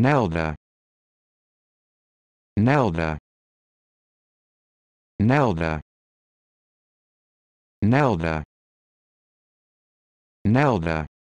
Nelda Nelda Nelda Nelda Nelda